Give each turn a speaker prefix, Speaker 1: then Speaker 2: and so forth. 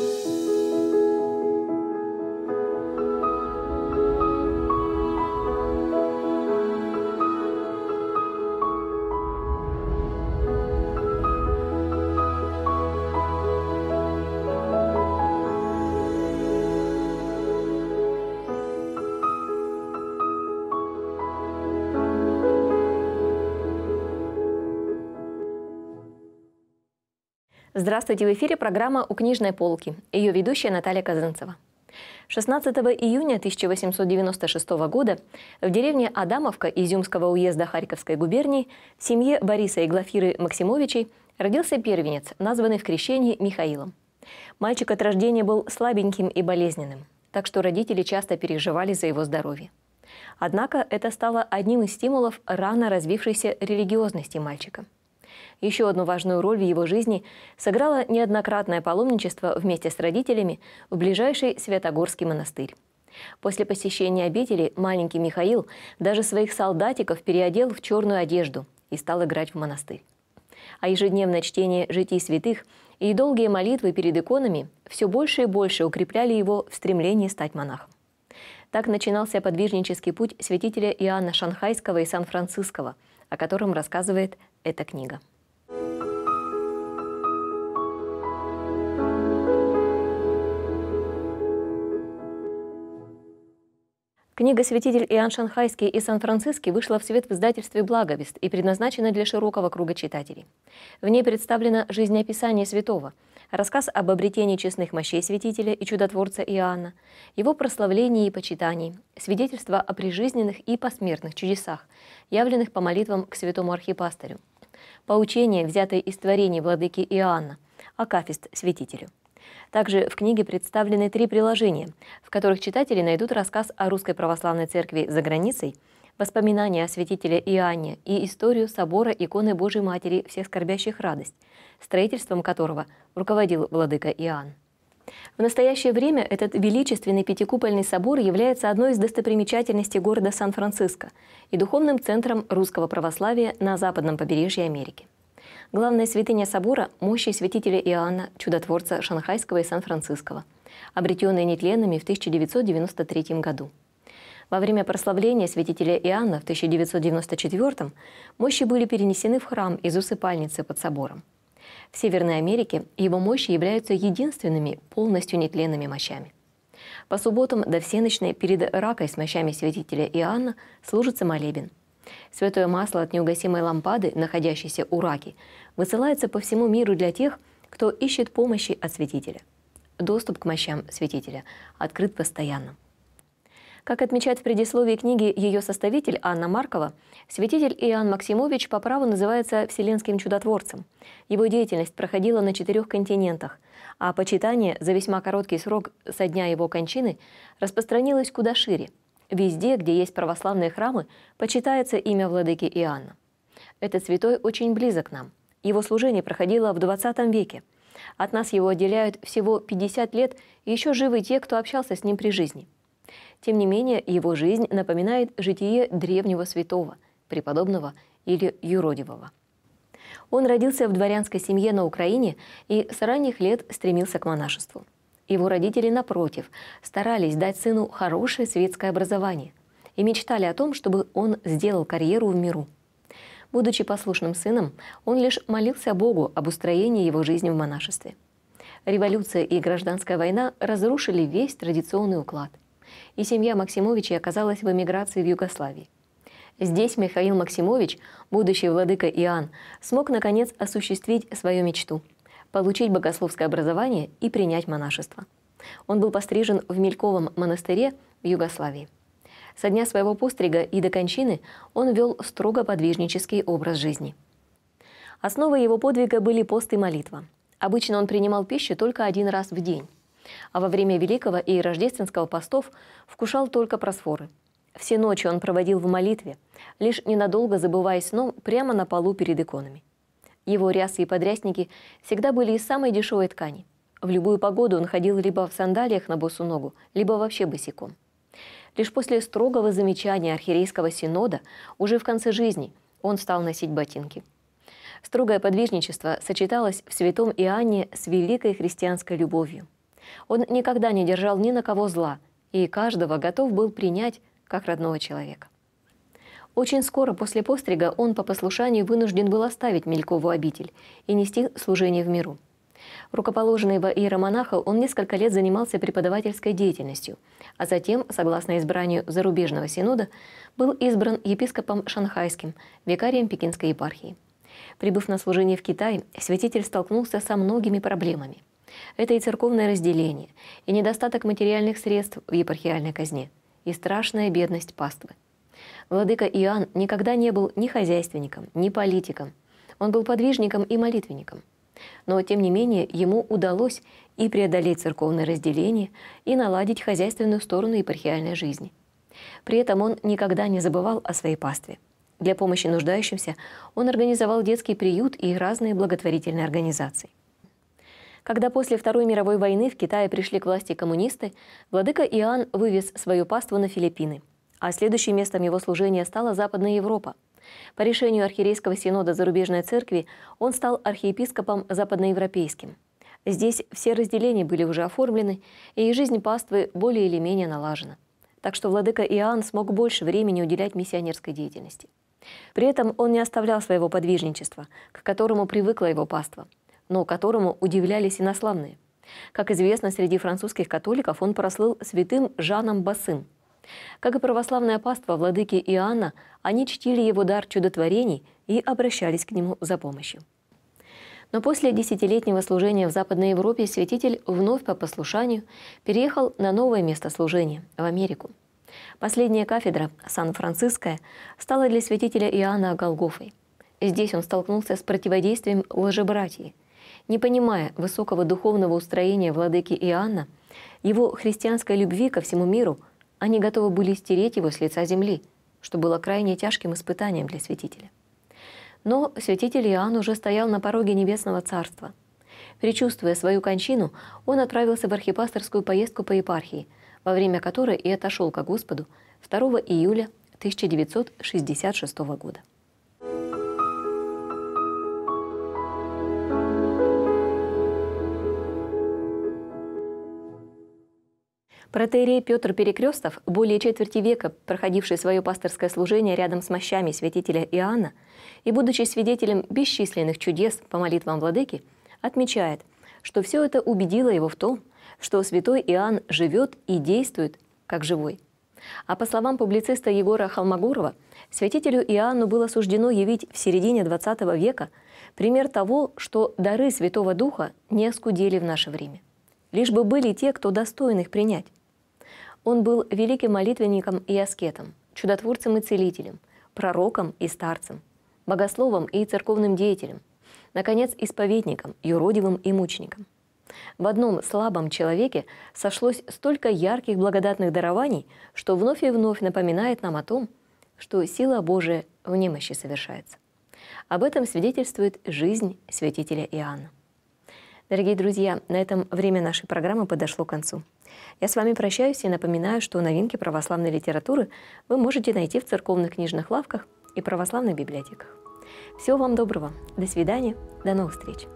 Speaker 1: Thank you. Здравствуйте, в эфире программа «У книжной полки». Ее ведущая Наталья Казанцева. 16 июня 1896 года в деревне Адамовка Изюмского уезда Харьковской губернии в семье Бориса и Глафиры Максимовичей родился первенец, названный в крещении Михаилом. Мальчик от рождения был слабеньким и болезненным, так что родители часто переживали за его здоровье. Однако это стало одним из стимулов рано развившейся религиозности мальчика – еще одну важную роль в его жизни сыграло неоднократное паломничество вместе с родителями в ближайший Святогорский монастырь. После посещения обители маленький Михаил даже своих солдатиков переодел в черную одежду и стал играть в монастырь. А ежедневное чтение житий святых и долгие молитвы перед иконами все больше и больше укрепляли его в стремлении стать монахом. Так начинался подвижнический путь святителя Иоанна Шанхайского и Сан-Франциского францисского о котором рассказывает эта книга. Книга «Святитель Иоанн Шанхайский» и «Сан-Франциский» вышла в свет в издательстве «Благовест» и предназначена для широкого круга читателей. В ней представлено жизнеописание святого, рассказ об обретении честных мощей святителя и чудотворца Иоанна, его прославлении и почитании, свидетельство о прижизненных и посмертных чудесах, явленных по молитвам к святому архипастырю, поучения, взятые из творений владыки Иоанна, акафист святителю. Также в книге представлены три приложения, в которых читатели найдут рассказ о Русской Православной Церкви за границей, воспоминания о святителе Иоанне и историю собора иконы Божьей Матери всех скорбящих радость, строительством которого руководил владыка Иоанн. В настоящее время этот величественный пятикупольный собор является одной из достопримечательностей города Сан-Франциско и духовным центром русского православия на западном побережье Америки главная святыня собора – мощи святителя Иоанна, чудотворца Шанхайского и Сан-Франциского, обретенные нетленными в 1993 году. Во время прославления святителя Иоанна в 1994 мощи были перенесены в храм из усыпальницы под собором. В Северной Америке его мощи являются единственными полностью нетленными мощами. По субботам до всеночной перед ракой с мощами святителя Иоанна служится молебен – Святое масло от неугасимой лампады, находящейся у раки, высылается по всему миру для тех, кто ищет помощи от святителя. Доступ к мощам святителя открыт постоянно. Как отмечает в предисловии книги ее составитель Анна Маркова, святитель Иоанн Максимович по праву называется вселенским чудотворцем. Его деятельность проходила на четырех континентах, а почитание за весьма короткий срок со дня его кончины распространилось куда шире – Везде, где есть православные храмы, почитается имя владыки Иоанна. Этот святой очень близок к нам. Его служение проходило в 20 веке. От нас его отделяют всего 50 лет, и еще живы те, кто общался с ним при жизни. Тем не менее, его жизнь напоминает житие древнего святого, преподобного или юродивого. Он родился в дворянской семье на Украине и с ранних лет стремился к монашеству. Его родители, напротив, старались дать сыну хорошее светское образование и мечтали о том, чтобы он сделал карьеру в миру. Будучи послушным сыном, он лишь молился Богу об устроении его жизни в монашестве. Революция и гражданская война разрушили весь традиционный уклад, и семья Максимовича оказалась в эмиграции в Югославии. Здесь Михаил Максимович, будущий владыка Иоанн, смог наконец осуществить свою мечту – получить богословское образование и принять монашество. Он был пострижен в Мельковом монастыре в Югославии. Со дня своего пострига и до кончины он вел строго подвижнический образ жизни. Основой его подвига были пост и молитва. Обычно он принимал пищу только один раз в день, а во время Великого и Рождественского постов вкушал только просфоры. Все ночи он проводил в молитве, лишь ненадолго забываясь сном прямо на полу перед иконами. Его рясы и подрясники всегда были из самой дешевой ткани. В любую погоду он ходил либо в сандалиях на босу ногу, либо вообще босиком. Лишь после строгого замечания архиерейского синода, уже в конце жизни, он стал носить ботинки. Строгое подвижничество сочеталось в святом Иоанне с великой христианской любовью. Он никогда не держал ни на кого зла, и каждого готов был принять как родного человека. Очень скоро после пострига он по послушанию вынужден был оставить Мелькову обитель и нести служение в миру. Рукоположенный во иеромонаха, он несколько лет занимался преподавательской деятельностью, а затем, согласно избранию зарубежного синода, был избран епископом шанхайским, викарием Пекинской епархии. Прибыв на служение в Китай, святитель столкнулся со многими проблемами. Это и церковное разделение, и недостаток материальных средств в епархиальной казне, и страшная бедность паствы – Владыка Иоанн никогда не был ни хозяйственником, ни политиком. Он был подвижником и молитвенником. Но, тем не менее, ему удалось и преодолеть церковное разделение, и наладить хозяйственную сторону епархиальной жизни. При этом он никогда не забывал о своей пастве. Для помощи нуждающимся он организовал детский приют и разные благотворительные организации. Когда после Второй мировой войны в Китае пришли к власти коммунисты, владыка Иоанн вывез свою паству на Филиппины, а следующим местом его служения стала Западная Европа. По решению Архиерейского синода Зарубежной Церкви он стал архиепископом западноевропейским. Здесь все разделения были уже оформлены, и жизнь паствы более или менее налажена. Так что владыка Иоанн смог больше времени уделять миссионерской деятельности. При этом он не оставлял своего подвижничества, к которому привыкла его паства, но которому удивлялись инославные. Как известно, среди французских католиков он прослыл святым Жаном Басым – как и православная паства владыки Иоанна, они чтили его дар чудотворений и обращались к нему за помощью. Но после десятилетнего служения в Западной Европе святитель вновь по послушанию переехал на новое место служения – в Америку. Последняя кафедра, Сан-Франциская, стала для святителя Иоанна Голгофой. Здесь он столкнулся с противодействием лжебратьи. Не понимая высокого духовного устроения владыки Иоанна, его христианской любви ко всему миру, они готовы были стереть его с лица земли, что было крайне тяжким испытанием для святителя. Но святитель Иоанн уже стоял на пороге Небесного Царства. Причувствуя свою кончину, он отправился в архипасторскую поездку по епархии, во время которой и отошел ко Господу 2 июля 1966 года. Протеерей Петр Перекрестов, более четверти века проходивший свое пасторское служение рядом с мощами святителя Иоанна и будучи свидетелем бесчисленных чудес по молитвам владыки, отмечает, что все это убедило его в том, что святой Иоанн живет и действует как живой. А по словам публициста Егора Холмогорова, святителю Иоанну было суждено явить в середине XX века пример того, что дары Святого Духа не оскудели в наше время. Лишь бы были те, кто достоин их принять. Он был великим молитвенником и аскетом, чудотворцем и целителем, пророком и старцем, богословом и церковным деятелем, наконец, исповедником, юродивым и мучеником. В одном слабом человеке сошлось столько ярких благодатных дарований, что вновь и вновь напоминает нам о том, что сила Божия в немощи совершается. Об этом свидетельствует жизнь святителя Иоанна. Дорогие друзья, на этом время нашей программы подошло к концу. Я с вами прощаюсь и напоминаю, что новинки православной литературы вы можете найти в церковных книжных лавках и православных библиотеках. Всего вам доброго, до свидания, до новых встреч!